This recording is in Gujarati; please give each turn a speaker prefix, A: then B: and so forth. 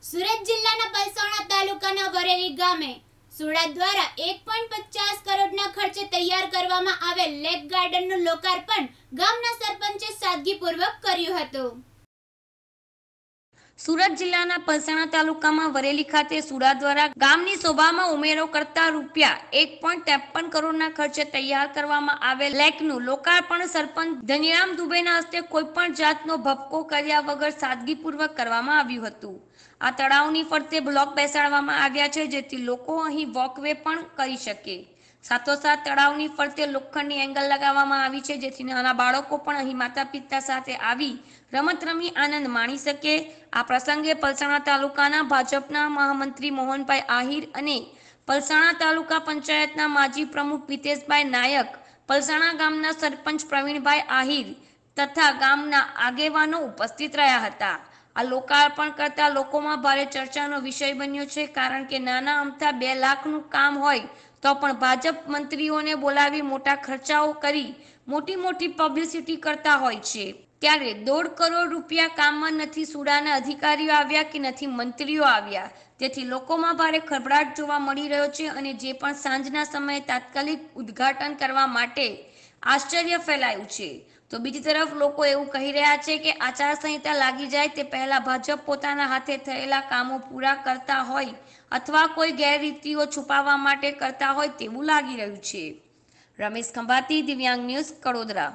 A: સુરત જિલ્લાના પલસાણા તાલુકાના વરેલી ગામે સુડા દ્વારા એક પોઈન્ટ પચાસ કરોડના ખર્ચે તૈયાર કરવામાં આવેલ લેક ગાર્ડનનું લોકાર્પણ ગામના સરપંચે સાદગીપૂર્વક કર્યું હતું સુરત જિલ્લાના
B: પલસાણા તાલુકામાં વરેલી ખાતે સુરા દ્વારા ગામની શોભામાં ઉમેરો કરતા રૂપિયા એક પોઈન્ટ ત્રેપન કરોડના ખર્ચે તૈયાર કરવામાં આવેલ લેકનું લોકાર્પણ સરપંચ ધનીરામ દુબેના હસ્તે કોઈ પણ જાતનો ભપકો કર્યા વગર સાદગીપૂર્વક કરવામાં આવ્યું હતું આ તળાવની ફરતે બ્લોક બેસાડવામાં આવ્યા છે જેથી લોકો અહીં વોકવે પણ કરી શકે સાથોસાથ તળાવની ફરતે લોખંડની એંગલ લગાવવામાં આવી છે જેથી નાના બાળકો પણ અહીં માતા પિતા સાથે આવી રમત રમી આનંદ માણી શકે આ પ્રસંગે પલસાણા તાલુકાના ભાજપના મહામંત્રી મોહનભાઈ આહિર અને પલસાણા તાલુકા પંચાયતના માજી પ્રમુખ હિતેશભાઈ નાયક પલસાણા ગામના સરપંચ પ્રવીણભાઈ આહિર તથા ગામના આગેવાનો ઉપસ્થિત રહ્યા હતા આ લોકાર્પણ કરતા લોકોમાં ભારે ચર્ચાનો વિષય બન્યો છે કારણ કે નાના અમથા બે લાખનું કામ હોય તો પણ ભાજપ મંત્રીઓને બોલાવી મોટા ખર્ચાઓ કરી મોટી મોટી પબ્લિસિટી કરતા હોય છે ત્યારે દોઢ કરોડ રૂપિયા કામમાં નથી સુડાના અધિકારીઓ આવ્યા કે નથી મંત્રીઓ આવ્યા તેથી લોકોમાં ભારે ખબરાટ જોવા મળી રહ્યો છે અને જે પણ સાંજના સમયે તાત્કાલિક ઉદ્ઘાટન કરવા માટે આશ્ચર્ય ફેલાયું છે તો બીજી તરફ લોકો એવું કહી રહ્યા છે કે આચારસંહિતા લાગી જાય તે પહેલા ભાજપ પોતાના હાથે થયેલા કામો પૂરા કરતા હોય અથવા કોઈ ગેરરીતિઓ છુપાવવા માટે કરતા
A: હોય તેવું લાગી રહ્યું છે રમેશ ખંભાતી દિવ્યાંગ ન્યૂઝ કડોદરા